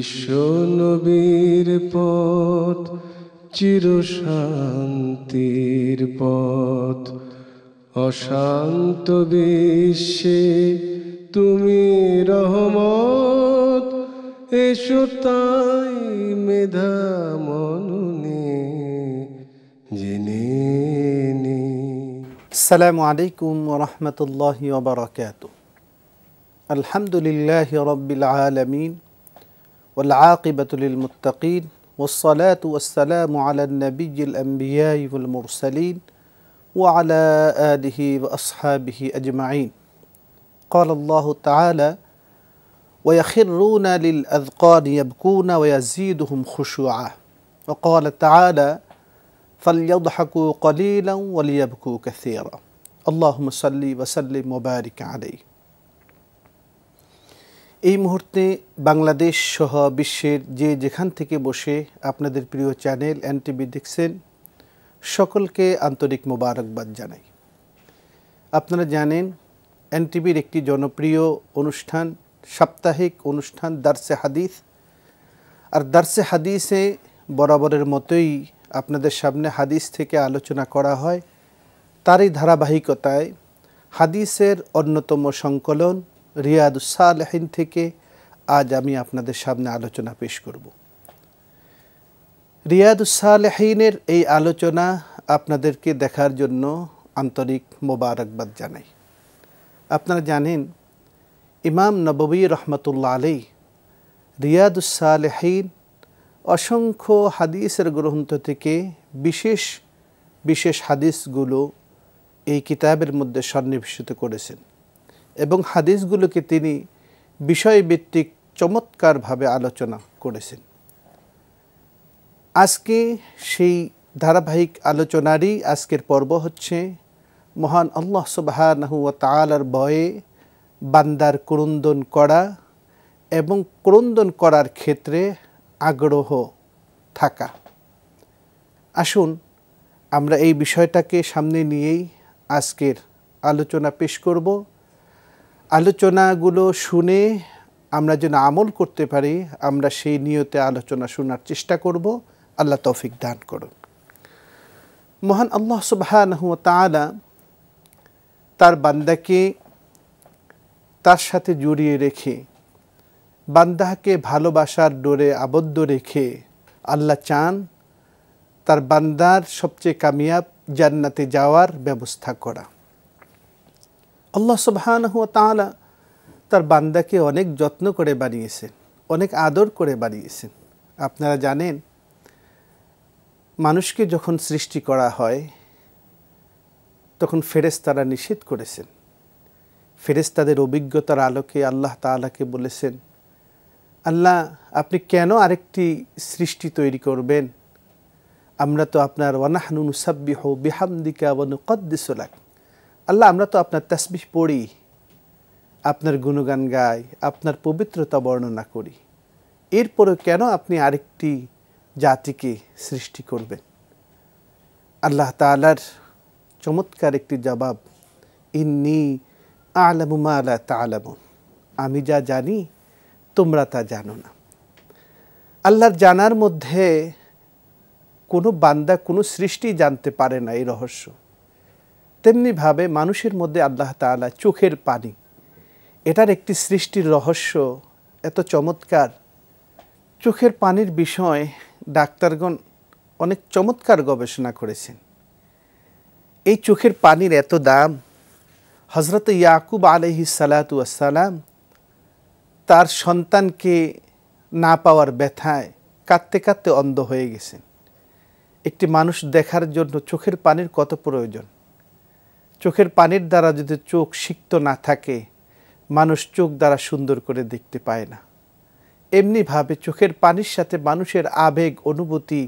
ঈশ্বর পথ চিরশান্তির পথ অশান্ত বিশ্বে তুমি রহমত এসো তাই মেধা মননে জেনে আসসালামু আলাইকুম রহমতুল্লাহ বারকাত আলহামদুলিল্লাহ রবিল আলমিন والعاقبة للمتقين والصلاة والسلام على النبي الأنبياء والمرسلين وعلى آله وأصحابه أجمعين قال الله تعالى ويخرون للأذقان يبكون ويزيدهم خشوعا وقال تعالى فليضحكوا قليلا وليبكوا كثيرا اللهم صل وسلم وبارك عليه এই মুহূর্তে বাংলাদেশ সহ বিশ্বের যে যেখান থেকে বসে আপনাদের প্রিয় চ্যানেল এনটিভি দেখছেন সকলকে আন্তরিক মোবারকবাদ জানাই আপনারা জানেন এনটিভির একটি জনপ্রিয় অনুষ্ঠান সাপ্তাহিক অনুষ্ঠান দার্সে হাদিস আর দার্সে হাদিসে বরাবরের মতোই আপনাদের সামনে হাদিস থেকে আলোচনা করা হয় তারই ধারাবাহিকতায় হাদিসের অন্যতম সংকলন রিয়াদুসালেহীন থেকে আজ আমি আপনাদের সামনে আলোচনা পেশ করব রিয়াদুসালেহীনের এই আলোচনা আপনাদেরকে দেখার জন্য আন্তরিক মোবারকবাদ জানাই আপনারা জানেন ইমাম নবী রহমতুল্লা আলী রিয়াদুসালেহীন অসংখ্য হাদিসের গ্রন্থ থেকে বিশেষ বিশেষ হাদিসগুলো এই কিতাবের মধ্যে সন্নিবেশিত করেছেন এবং হাদিসগুলোকে তিনি বিষয়ভিত্তিক চমৎকারভাবে আলোচনা করেছেন আজকে সেই ধারাবাহিক আলোচনারই আজকের পর্ব হচ্ছে মহান আল্লাহ সুবাহানহুয়া তালার বয়ে বান্দার ক্রন্দন করা এবং ক্রন্দন করার ক্ষেত্রে আগ্রহ থাকা আসুন আমরা এই বিষয়টাকে সামনে নিয়েই আজকের আলোচনা পেশ করব আলোচনাগুলো শুনে আমরা যেন আমল করতে পারি আমরা সেই নিয়তে আলোচনা শোনার চেষ্টা করব আল্লাহ তৌফিক দান করুন মহান আল্লাহ তাআলা তার বান্দাকে তার সাথে জড়িয়ে রেখে বান্দাকে ভালোবাসার ডোরে আবদ্ধ রেখে আল্লাহ চান তার বান্দার সবচেয়ে কামিয়াব জান্নাতে যাওয়ার ব্যবস্থা করা আল্লাহ সুবাহানহ তাঁলা তার বান্দাকে অনেক যত্ন করে বানিয়েছেন অনেক আদর করে বানিয়েছেন আপনারা জানেন মানুষকে যখন সৃষ্টি করা হয় তখন তারা নিষেধ করেছেন তাদের অভিজ্ঞতার আলোকে আল্লাহ তালাকে বলেছেন আল্লাহ আপনি কেন আরেকটি সৃষ্টি তৈরি করবেন আমরা তো আপনার ওয়ানাহনুসাব্বিহ বিহামদিকা ওয়ানুকদ্দিসলাক আল্লাহ আমরা তো আপনার তাসবিহ পড়ি আপনার গুণগান গাই আপনার পবিত্রতা বর্ণনা করি এরপরেও কেন আপনি আরেকটি জাতিকে সৃষ্টি করবেন আল্লাহ তালার চমৎকার একটি জবাব ইন্নি আলামুমা আলা তালাম আমি যা জানি তোমরা তা জানো না আল্লাহর জানার মধ্যে কোনো বান্দা কোনো সৃষ্টি জানতে পারে না এই রহস্য তেমনিভাবে মানুষের মধ্যে আল্লাহ তালা চোখের পানি এটার একটি সৃষ্টির রহস্য এত চমৎকার চোখের পানির বিষয়ে ডাক্তারগণ অনেক চমৎকার গবেষণা করেছেন এই চোখের পানির এত দাম হজরত ইয়াকুব আলহি সালাতু আসসালাম তার সন্তানকে না পাওয়ার ব্যথায় কাঁদতে কাঁদতে অন্ধ হয়ে গেছেন একটি মানুষ দেখার জন্য চোখের পানির কত প্রয়োজন চোখের পানির দ্বারা যদি চোখ সিক্ত না থাকে মানুষ চোখ দ্বারা সুন্দর করে দেখতে পায় না এমনিভাবে চোখের পানির সাথে মানুষের আবেগ অনুভূতি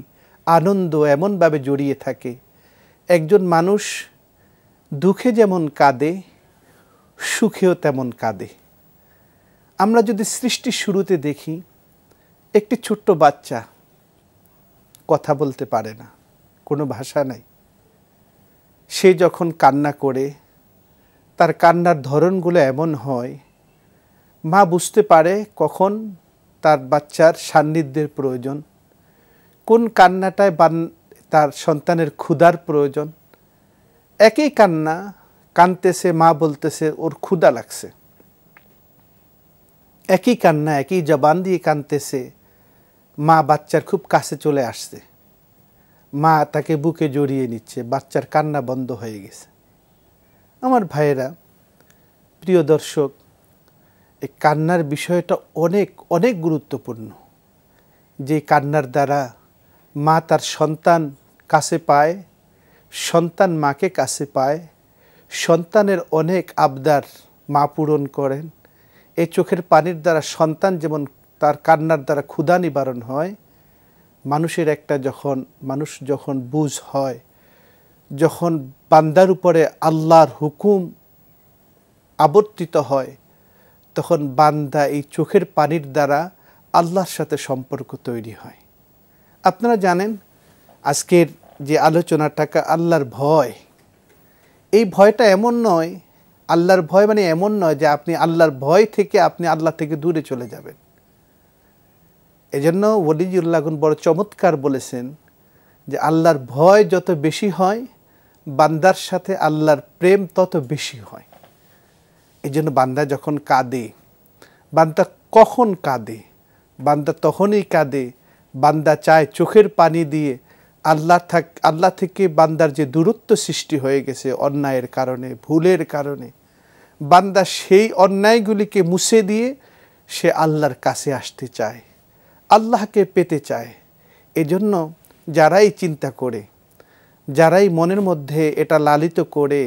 আনন্দ এমনভাবে জড়িয়ে থাকে একজন মানুষ দুঃখে যেমন কাঁদে সুখেও তেমন কাঁদে আমরা যদি সৃষ্টির শুরুতে দেখি একটি ছোট্ট বাচ্চা কথা বলতে পারে না কোনো ভাষা নাই সে যখন কান্না করে তার কান্নার ধরনগুলো এমন হয় মা বুঝতে পারে কখন তার বাচ্চার সান্নিধ্যের প্রয়োজন কোন কান্নাটায় বান তার সন্তানের ক্ষুধার প্রয়োজন একই কান্না কানতেছে মা বলতেছে ওর ক্ষুধা লাগছে একই কান্না একই জবান দিয়ে কানতেছে মা বাচ্চার খুব কাছে চলে আসছে মা তাকে বুকে জড়িয়ে নিচ্ছে বাচ্চার কান্না বন্ধ হয়ে গেছে আমার ভাইয়েরা প্রিয় দর্শক এই কান্নার বিষয়টা অনেক অনেক গুরুত্বপূর্ণ যে কান্নার দ্বারা মা তার সন্তান কাছে পায় সন্তান মাকে কাছে পায় সন্তানের অনেক আবদার মা পূরণ করেন এই চোখের পানির দ্বারা সন্তান যেমন তার কান্নার দ্বারা ক্ষুধা নিবারণ হয় মানুষের একটা যখন মানুষ যখন বুঝ হয় যখন বান্দার উপরে আল্লাহর হুকুম আবর্তিত হয় তখন বান্দা এই চোখের পানির দ্বারা আল্লাহর সাথে সম্পর্ক তৈরি হয় আপনারা জানেন আজকের যে আলোচনা টাকা আল্লাহর ভয় এই ভয়টা এমন নয় আল্লাহর ভয় মানে এমন নয় যে আপনি আল্লাহর ভয় থেকে আপনি আল্লাহ থেকে দূরে চলে যাবেন এজন্য ওলিজুল্লাহ গুণ বড় চমৎকার বলেছেন যে আল্লাহর ভয় যত বেশি হয় বান্দার সাথে আল্লাহর প্রেম তত বেশি হয় এই জন্য বান্দা যখন কাঁদে বান্দা কখন কাঁদে বান্দা তখনই কাঁদে বান্দা চায় চোখের পানি দিয়ে আল্লাহ থাক আল্লাহ থেকে বান্দার যে দূরত্ব সৃষ্টি হয়ে গেছে অন্যায়ের কারণে ভুলের কারণে বান্দা সেই অন্যায়গুলিকে মুছে দিয়ে সে আল্লাহর কাছে আসতে চায় আল্লাহকে পেতে চায় এজন্য যারাই চিন্তা করে যারাই মনের মধ্যে এটা লালিত করে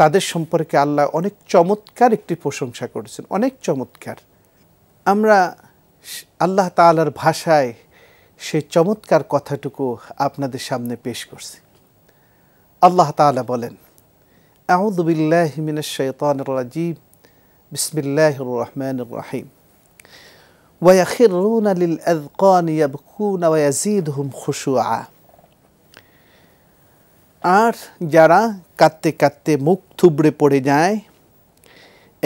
তাদের সম্পর্কে আল্লাহ অনেক চমৎকার একটি প্রশংসা করেছেন অনেক চমৎকার আমরা আল্লাহ তালার ভাষায় সে চমৎকার কথাটুকু আপনাদের সামনে পেশ করছি আল্লাহ তালা বলেন আউদুবিল্লাহ মিনাশ শৈতান রাজিব বিসমিল্লাহ রহমান রাহিম ওয়াখিরুন আলিল আদকন ইয়াবকুন ওয়াজিদ হুম খুশুয়া আর যারা কাঁদতে কাঁদতে মুখ থুবড়ে পড়ে যায়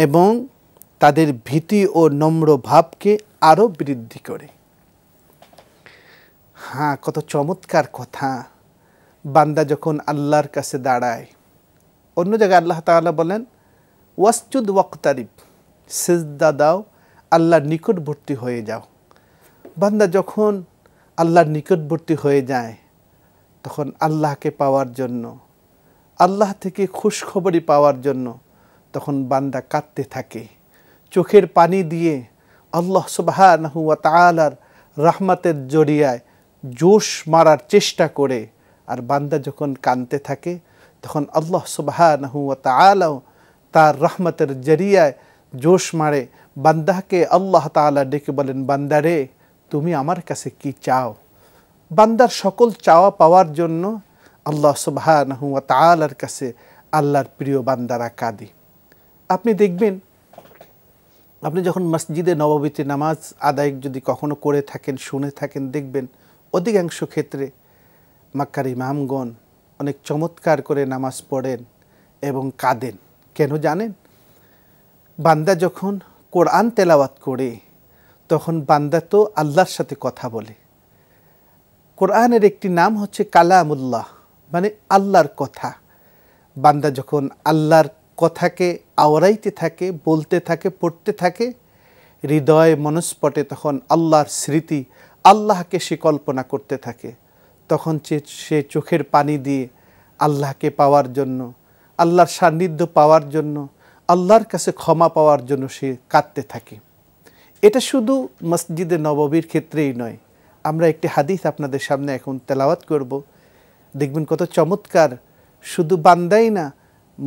এবং তাদের ভীতি ও নম্র ভাবকে আরও বৃদ্ধি করে হ্যাঁ কত চমৎকার কথা বান্দা যখন আল্লাহর কাছে দাঁড়ায় অন্য জায়গায় আল্লাহ তাআলা বলেন ওয়াসজুদ ওয়াক্তারিব সিজদা দাও আল্লাহর নিকটবর্তী হয়ে যাও বান্দা যখন আল্লাহর নিকটবর্তী হয়ে যায় তখন আল্লাহকে পাওয়ার জন্য আল্লাহ থেকে খুশখবরি পাওয়ার জন্য তখন বান্দা কাঁদতে থাকে চোখের পানি দিয়ে আল্লাহ সুবাহ তালার রাহমাতের জড়িয়ায় জোশ মারার চেষ্টা করে আর বান্দা যখন কাঁদতে থাকে তখন আল্লাহ সুবাহানহুয়া তালাও তার রহমতের জরিয়ায় জোশ মারে বান্দাকে আল্লাহ তালা ডেকে বলেন বান্দারে তুমি আমার কাছে কি চাও বান্দার সকল চাওয়া পাওয়ার জন্য আল্লাহ সুবাহানহুয়া তালার কাছে আল্লাহর প্রিয় বান্দারা কাঁদি আপনি দেখবেন আপনি যখন মসজিদে নববীতে নামাজ আদায় যদি কখনো করে থাকেন শুনে থাকেন দেখবেন অধিকাংশ ক্ষেত্রে মাক্কার ইমামগণ অনেক চমৎকার করে নামাজ পড়েন এবং কাঁদেন কেন জানেন বান্দা যখন কোরআন তেলাওয়াত করে তখন বান্দা তো আল্লাহর সাথে কথা বলে কোরআনের একটি নাম হচ্ছে কালামুল্লাহ মানে আল্লাহর কথা বান্দা যখন আল্লাহর কথাকে আওড়াইতে থাকে বলতে থাকে পড়তে থাকে হৃদয় মনস্পটে তখন আল্লাহর স্মৃতি আল্লাহকে সে কল্পনা করতে থাকে তখন সে চোখের পানি দিয়ে আল্লাহকে পাওয়ার জন্য আল্লাহর সান্নিধ্য পাওয়ার জন্য আল্লাহর কাছে ক্ষমা পাওয়ার জন্য সে কাঁদতে থাকে এটা শুধু মসজিদে নববীর ক্ষেত্রেই নয় আমরা একটি হাদিস আপনাদের সামনে এখন তেলাওয়াত করব দেখবেন কত চমৎকার শুধু বান্দাই না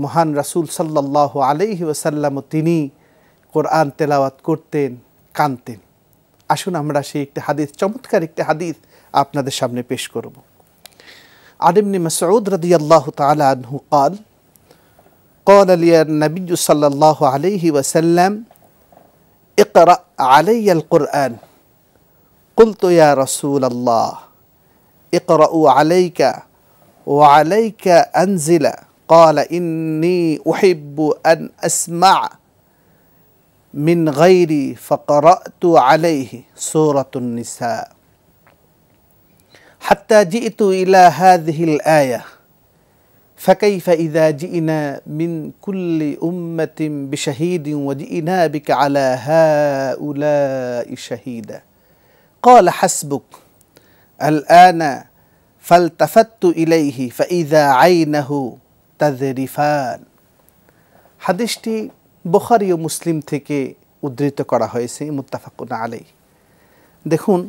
মহান রাসুল সাল্লাহ আলহি ওসাল্লামও তিনি কোরআন তেলাওয়াত করতেন কানতেন আসুন আমরা সেই একটি হাদিস চমৎকার একটি হাদিস আপনাদের সামনে পেশ করব আদিমনি মাসউদ রদি আল্লাহ তালা আনহু কাল قال لي النبي صلى الله عليه وسلم اقرأ علي القرآن قلت يا رسول الله اقرأ عليك وعليك أنزل قال إني أحب أن أسمع من غيري فقرأت عليه سورة النساء حتى جئت إلى هذه الآية فكيف إذا جئنا من كل أمة بشهيد وجئنا بك على هؤلاء شهيدا قال حسبك الآن فالتفت إليه فإذا عينه تذرفان হাদিসটি بخاري ومسلم تكي থেকে উদ্ধৃত করা হয়েছে মুত্তাফাকুন আলাই দেখুন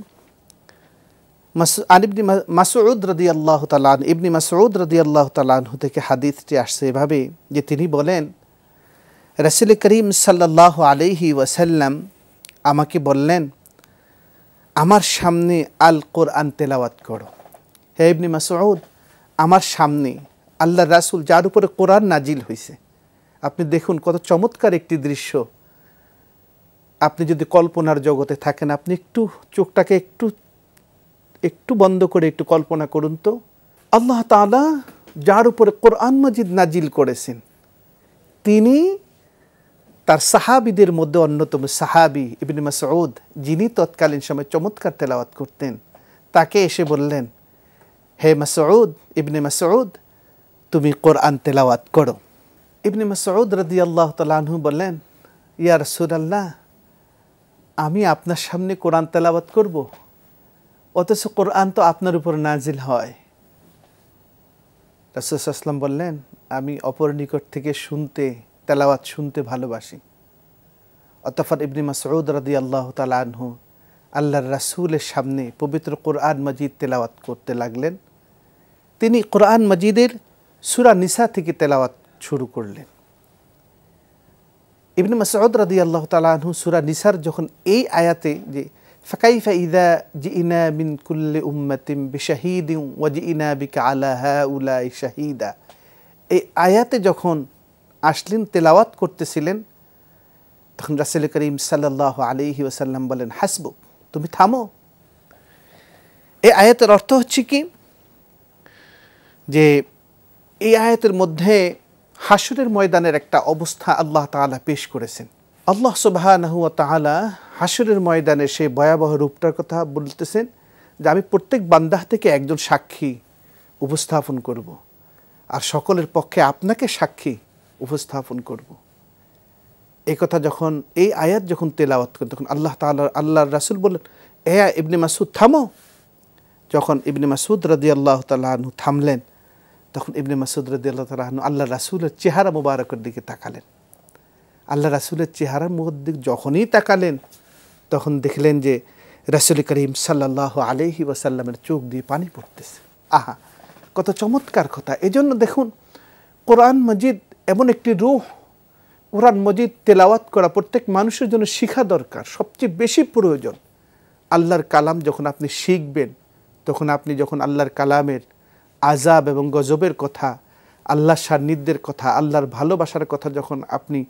আন ইবনি মাসউদ রদি আল্লাহ তালান ইবনি মাসুদ রদি আল্লাহ তালানহু থেকে হাদিসটি আসছে এভাবে যে তিনি বলেন রসিল করিম সাল্লাহ আলহি ওয়াসাল্লাম আমাকে বললেন আমার সামনে আল কোরআন তেলাওয়াত করো হে ইবনি মাসুদ আমার সামনে আল্লাহ রাসুল যার উপরে কোরআন নাজিল হয়েছে আপনি দেখুন কত চমৎকার একটি দৃশ্য আপনি যদি কল্পনার জগতে থাকেন আপনি একটু চোখটাকে একটু একটু বন্ধ করে একটু কল্পনা করুন তো আল্লাহ তালা যার উপরে কোরআন মজিদ নাজিল করেছেন তিনি তার সাহাবিদের মধ্যে অন্যতম সাহাবি ইবনে মাসউদ যিনি তৎকালীন সময় চমৎকার তেলাওয়াত করতেন তাকে এসে বললেন হে মাসউদ ইবনে মাসউদ তুমি কোরআন তেলাওয়াত করো ইবনে মাসউদ রদি আল্লাহ তালাহু বললেন ইয়া রসুল আল্লাহ আমি আপনার সামনে কোরআন তেলাওয়াত করবো অথচ কোরআন তো আপনার উপর নাজিল হয় আসলাম বললেন আমি অপর নিকট থেকে শুনতে তেলাওয়াত শুনতে ভালোবাসি অতফর ইবনি মাসউদ রাদি আল্লাহ তালাহু আল্লাহর রাসুলের সামনে পবিত্র কোরআন মজিদ তেলাওয়াত করতে লাগলেন তিনি কোরআন মজিদের সুরা নিসা থেকে তেলাওয়াত শুরু করলেন ইবনে মাসউদ রাদি আল্লাহ তালহ সুরা নিসার যখন এই আয়াতে যে فكيف إذا جئنا من كل أمة بشهيد وجئنا بك على هؤلاء شهيدا এই আয়াতে যখন আসলেন তেলাওয়াত করতেছিলেন তখন রাসেল করিম সাল্লাহ আলিহি ওসাল্লাম বলেন হাসবুক তুমি থামো এই আয়াতের অর্থ হচ্ছে কি যে এই আয়াতের মধ্যে হাসুরের ময়দানের একটা অবস্থা আল্লাহ তালা পেশ করেছেন আল্লাহ সুবাহানহুয়া হাসুরের ময়দানে সেই ভয়াবহ রূপটার কথা বলতেছেন যে আমি প্রত্যেক বান্দাহ থেকে একজন সাক্ষী উপস্থাপন করব। আর সকলের পক্ষে আপনাকে সাক্ষী উপস্থাপন করব। এই কথা যখন এই আয়াত যখন তেলাওয়াত করে তখন আল্লাহ তাল্লাহ আল্লাহর রাসুল বললেন এ ইবনে মাসুদ থামো যখন ইবনে মাসুদ রদি আল্লাহ তালাহনু থামলেন তখন ইবনে মাসুদ রদি আল্লাহ তালাহনু আল্লাহ রাসুলের চেহারা মুবারকের দিকে তাকালেন আল্লাহ রাসুলের চেহারার মধ্যে যখনই তাকালেন তখন দেখলেন যে রাসুল করিম সাল্লাহ আলহি ওয়াসাল্লামের চোখ দিয়ে পানি পড়তেছে আহা কত চমৎকার কথা এজন্য দেখুন কোরআন মজিদ এমন একটি রুহ কোরআন মজিদ তেলাওয়াত করা প্রত্যেক মানুষের জন্য শিখা দরকার সবচেয়ে বেশি প্রয়োজন আল্লাহর কালাম যখন আপনি শিখবেন তখন আপনি যখন আল্লাহর কালামের আজাব এবং গজবের কথা আল্লাহর সান্নিধ্যের কথা আল্লাহর ভালোবাসার কথা যখন আপনি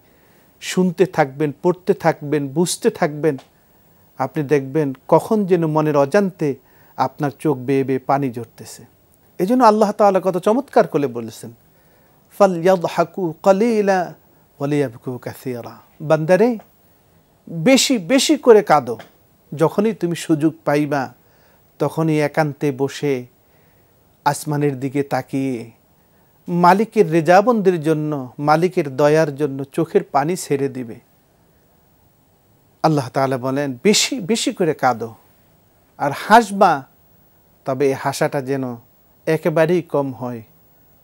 শুনতে থাকবেন পড়তে থাকবেন বুঝতে থাকবেন আপনি দেখবেন কখন যেন মনের অজান্তে আপনার চোখ বেয়ে বেয়ে পানি ঝরতেছে এই জন্য আল্লাহ তালা কত চমৎকার করে বলেছেন ফল হাকু হাকু কলিলা বলিয়াবকু কাসিয়ারা বান্দারে বেশি বেশি করে কাঁদো যখনই তুমি সুযোগ পাইবা তখনই একান্তে বসে আসমানের দিকে তাকিয়ে মালিকের রেজাবন্দির জন্য মালিকের দয়ার জন্য চোখের পানি ছেড়ে দিবে আল্লাহ তালা বলেন বেশি বেশি করে কাঁদো আর হাসবা তবে এই হাসাটা যেন একেবারেই কম হয়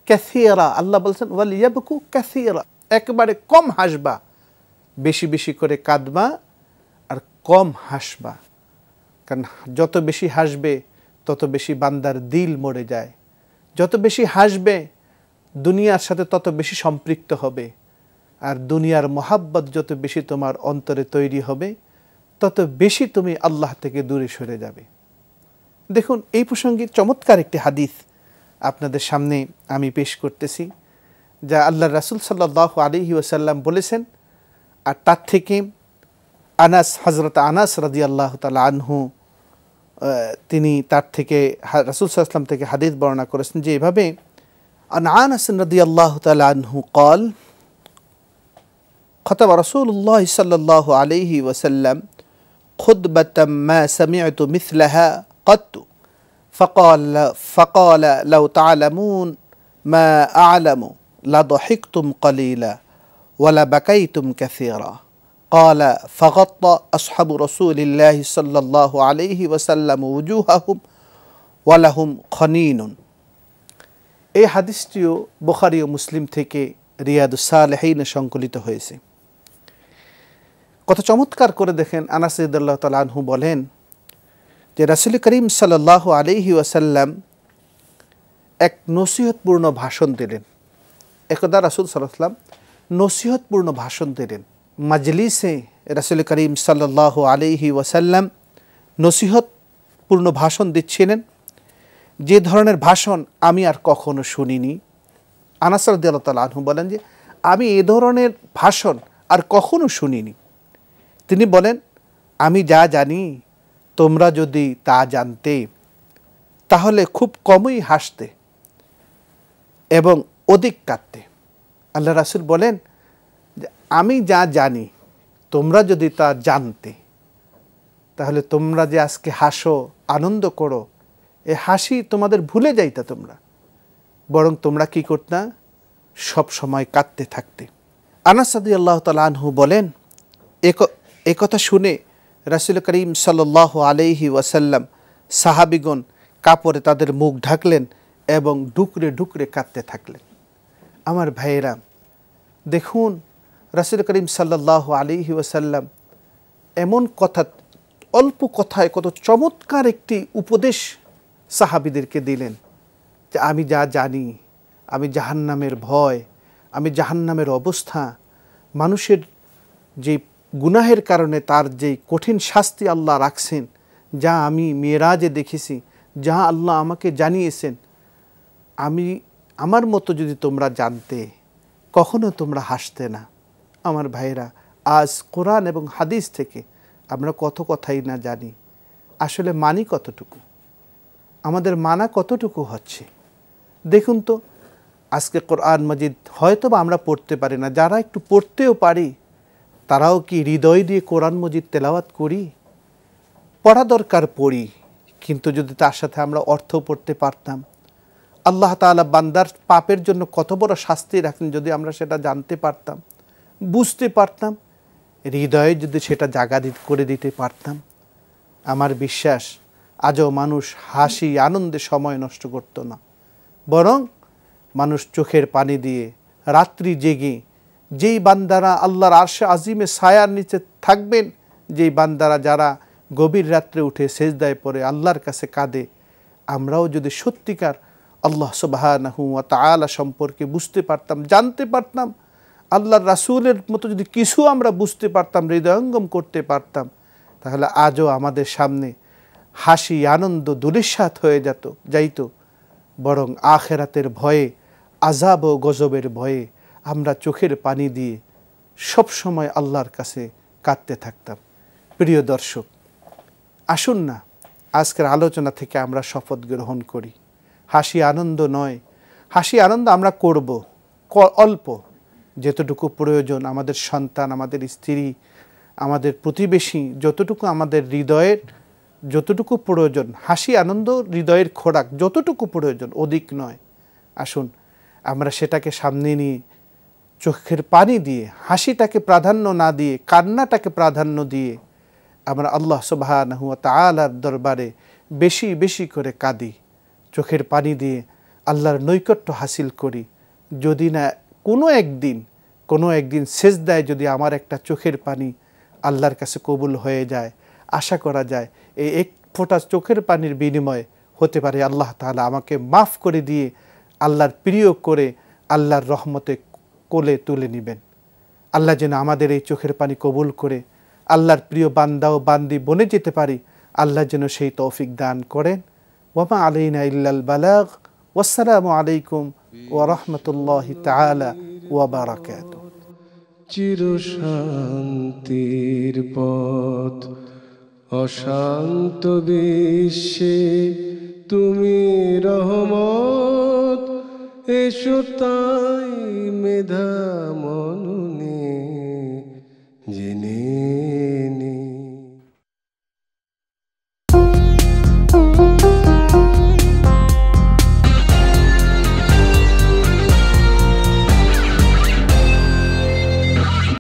ক্যাসিয়ারা আল্লাহ বলছেন ওয়াল ইয়াবকু ক্যাসিয়ারা একেবারে কম হাসবা বেশি বেশি করে কাঁদবা আর কম হাসবা কারণ যত বেশি হাসবে তত বেশি বান্দার দিল মরে যায় যত বেশি হাসবে দুনিয়ার সাথে তত বেশি সম্পৃক্ত হবে আর দুনিয়ার মোহাব্বত যত বেশি তোমার অন্তরে তৈরি হবে তত বেশি তুমি আল্লাহ থেকে দূরে সরে যাবে দেখুন এই প্রসঙ্গে চমৎকার একটি হাদিস আপনাদের সামনে আমি পেশ করতেছি যা আল্লাহ রাসুল সাল্লাহ আলহি ওসাল্লাম বলেছেন আর তার থেকে আনাস হজরত আনাস রাজি আল্লাহ তালা আনহু তিনি তার থেকে রাসুল সাল্লাম থেকে হাদিস বর্ণনা করেছেন যে এভাবে عن عانس رضي الله تعالى عنه قال خطب رسول الله صلى الله عليه وسلم خطبة ما سمعت مثلها قط فقال فقال لو تعلمون ما أعلم لضحكتم قليلا ولبكيتم كثيرا قال فغطى أصحاب رسول الله صلى الله عليه وسلم وجوههم ولهم خنين এই হাদিসটিও বোখারি ও মুসলিম থেকে রিয়াদুসালেহীনে সংকলিত হয়েছে কত চমৎকার করে দেখেন আনাসিদুল্লাহ তালহু বলেন যে রাসুল করিম সাল আলহি ওয়াসাল্লাম এক নসিহতপূর্ণ ভাষণ দিলেন একদা রাসুল সাল্লাম নসিহতপূর্ণ ভাষণ দিলেন মাজলিসে রাসুল করিম সাল্লাহ আলহি ওয়াসাল্লাম নসিহতপূর্ণ ভাষণ দিচ্ছিলেন যে ধরনের ভাষণ আমি আর কখনো শুনিনি আনাসার দেলতাল আনহু বলেন যে আমি এ ধরনের ভাষণ আর কখনো শুনিনি তিনি বলেন আমি যা জানি তোমরা যদি তা জানতে তাহলে খুব কমই হাসতে এবং অধিক কাঁদতে আল্লাহ রাসুল বলেন যে আমি যা জানি তোমরা যদি তা জানতে তাহলে তোমরা যে আজকে হাসো আনন্দ করো এ হাসি তোমাদের ভুলে যাইতা তোমরা বরং তোমরা কি করত না সব সময় কাঁদতে থাকতে আনাসাদি আল্লাহ আনহু বলেন কথা শুনে রাসুল করিম সাল আলহি ওয়াসাল্লাম সাহাবিগণ কাপড়ে তাদের মুখ ঢাকলেন এবং ডুকরে ডুকরে কাঁদতে থাকলেন আমার ভাইয়েরা দেখুন রাসুল করিম সাল্লাহ আলিহি ওয়াসাল্লাম এমন কথা অল্প কথায় কত চমৎকার একটি উপদেশ সাহাবিদেরকে দিলেন যে আমি যা জানি আমি জাহান্নামের ভয় আমি জাহান্নামের অবস্থা মানুষের যে গুনাহের কারণে তার যে কঠিন শাস্তি আল্লাহ রাখছেন যা আমি মেয়েরাজে দেখেছি যা আল্লাহ আমাকে জানিয়েছেন আমি আমার মতো যদি তোমরা জানতে কখনো তোমরা হাসতে না আমার ভাইরা আজ কোরআন এবং হাদিস থেকে আমরা কত কথাই না জানি আসলে মানি কতটুকু আমাদের মানা কতটুকু হচ্ছে দেখুন তো আজকে কোরআন মজিদ হয়তো বা আমরা পড়তে পারি না যারা একটু পড়তেও পারি তারাও কি হৃদয় দিয়ে কোরআন মজিদ তেলাওয়াত করি পড়া দরকার পড়ি কিন্তু যদি তার সাথে আমরা অর্থ পড়তে পারতাম আল্লাহ তালা বান্দার পাপের জন্য কত বড় শাস্তি রাখেন যদি আমরা সেটা জানতে পারতাম বুঝতে পারতাম হৃদয়ে যদি সেটা জাগা করে দিতে পারতাম আমার বিশ্বাস আজও মানুষ হাসি আনন্দে সময় নষ্ট করত না বরং মানুষ চোখের পানি দিয়ে রাত্রি জেগে যেই বান্দারা আল্লাহর আর্শে আজিমে ছায়ার নিচে থাকবেন যেই বান্দারা যারা গভীর রাত্রে উঠে সেজদায় পরে আল্লাহর কাছে কাঁদে আমরাও যদি সত্যিকার আল্লাহ সবাহ তালা সম্পর্কে বুঝতে পারতাম জানতে পারতাম আল্লাহর রাসুলের মতো যদি কিছু আমরা বুঝতে পারতাম হৃদয়ঙ্গম করতে পারতাম তাহলে আজও আমাদের সামনে হাসি আনন্দ দুলিশাত হয়ে যেত যাইত বরং আখেরাতের ভয়ে আজাব ও গজবের ভয়ে আমরা চোখের পানি দিয়ে সব সময় আল্লাহর কাছে কাঁদতে থাকতাম প্রিয় দর্শক আসুন না আজকের আলোচনা থেকে আমরা শপথ গ্রহণ করি হাসি আনন্দ নয় হাসি আনন্দ আমরা করব অল্প যেতটুকু প্রয়োজন আমাদের সন্তান আমাদের স্ত্রী আমাদের প্রতিবেশী যতটুকু আমাদের হৃদয়ের যতটুকু প্রয়োজন হাসি আনন্দ হৃদয়ের খোরাক যতটুকু প্রয়োজন অধিক নয় আসুন আমরা সেটাকে সামনে নিয়ে চোখের পানি দিয়ে হাসিটাকে প্রাধান্য না দিয়ে কান্নাটাকে প্রাধান্য দিয়ে আমরা আল্লাহ সুবাহানহুয়া তালার দরবারে বেশি বেশি করে কাঁদি চোখের পানি দিয়ে আল্লাহর নৈকট্য হাসিল করি যদি না কোনো একদিন কোনো একদিন শেষ দেয় যদি আমার একটা চোখের পানি আল্লাহর কাছে কবুল হয়ে যায় আশা করা যায় এই এক ফোঁটা চোখের পানির বিনিময় হতে পারে আল্লাহ তাহলে আমাকে মাফ করে দিয়ে আল্লাহর প্রিয় করে আল্লাহর রহমতে কোলে তুলে নেবেন আল্লাহ যেন আমাদের এই চোখের পানি কবুল করে আল্লাহর প্রিয় বান্দা ও বান্দি বনে যেতে পারি আল্লাহ যেন সেই তৌফিক দান করেন ওমা আলাইনা ইল্লাল বালাগ ওসালামু আলাইকুম ও রহমতুল্লাহ তালা চির চিরশান্তির পথ অশান্ত বিশ্বে তুমি রহমত এসো তাই মেধা মনু